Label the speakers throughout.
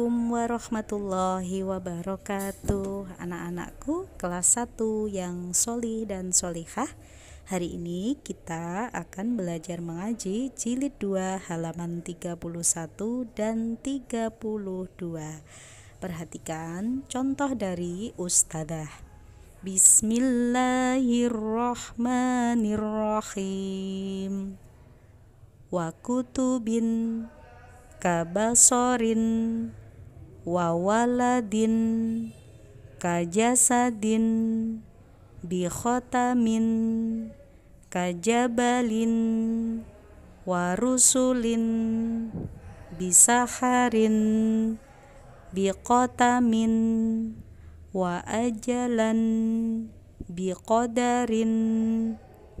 Speaker 1: Assalamualaikum warahmatullahi wabarakatuh Anak-anakku kelas 1 yang solih dan solihah Hari ini kita akan belajar mengaji jilid 2 halaman 31 dan 32 Perhatikan contoh dari Ustadzah Bismillahirrahmanirrahim Wa kutubin kabasorin wawaladin kajasadin bikhotamin kajabalin warusulin bisaharin biqotamin wa ajalan biqodarin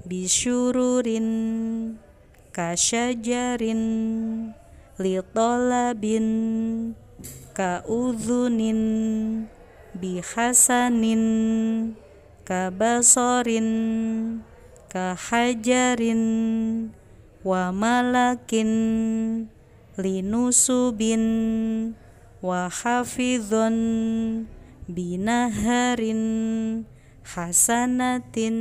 Speaker 1: bisyururin kasyajarin litolabin Kauzunin, bihasanin kabasorin kahajarin wa malakin linusubin wa hafizun binaharin hasanatin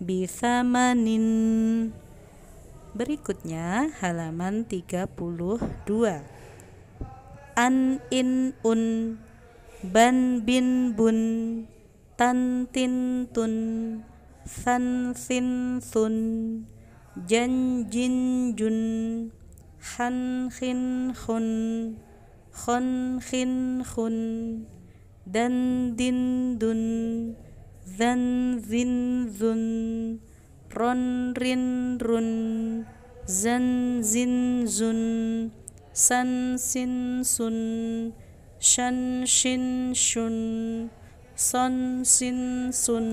Speaker 1: bisamanin berikutnya halaman 32 an in un ban bin bun tan tin tun san sin sun jan jin jun han khin khun khon khin khun dan din dun zan zin zun ron rin run zan zin zun san sin sun shan shin shun son sin sun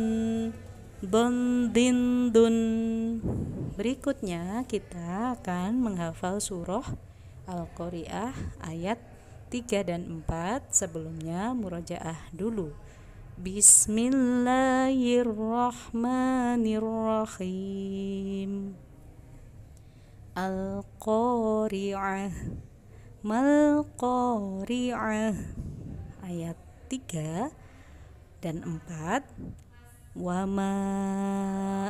Speaker 1: don din dun berikutnya kita akan menghafal surah Al-Qari'ah ayat 3 dan 4 sebelumnya murojaah dulu Bismillahirrahmanirrahim Al-Qari'ah mal ayat 3 dan 4 wa ma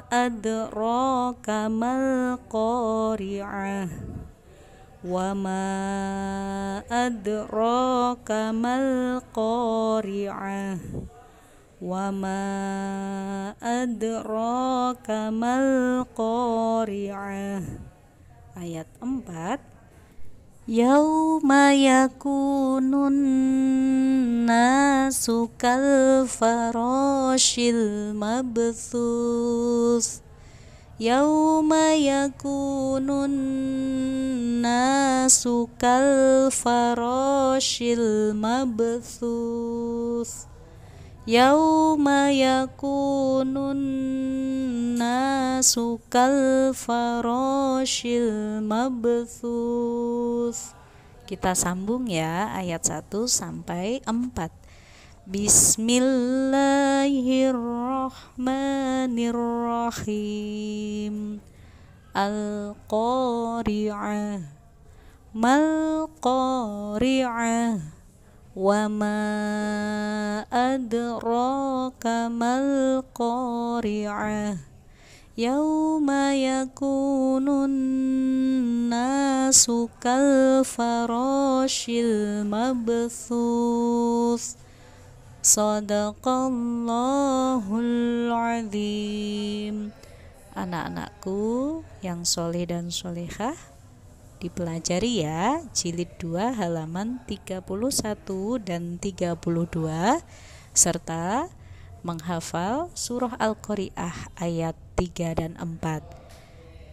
Speaker 1: adraka mal wa ma adraka mal wa ma adraka mal ayat 4 Yau mayaku nasu kal faroshil ma besus. Yau nasu kal faroshil ma besus. Yau الناس كالفراشil mabthuth kita sambung ya ayat 1 sampai 4 Bismillahirrahmanirrahim Al-Qari'ah Mal-Qari'ah Wa ma adraka mal-Qari'ah يوم yakunun nasu kal المبثوث mabthus sadaqallahul azim anak-anakku yang soleh dan solehah dipelajari ya jilid 2 halaman 31 dan 32 serta menghafal surah Al-Qari'ah ayat 3 dan 4.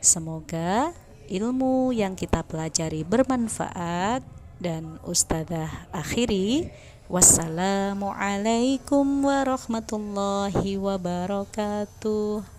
Speaker 1: Semoga ilmu yang kita pelajari bermanfaat dan ustazah akhiri wassalamualaikum warahmatullahi wabarakatuh.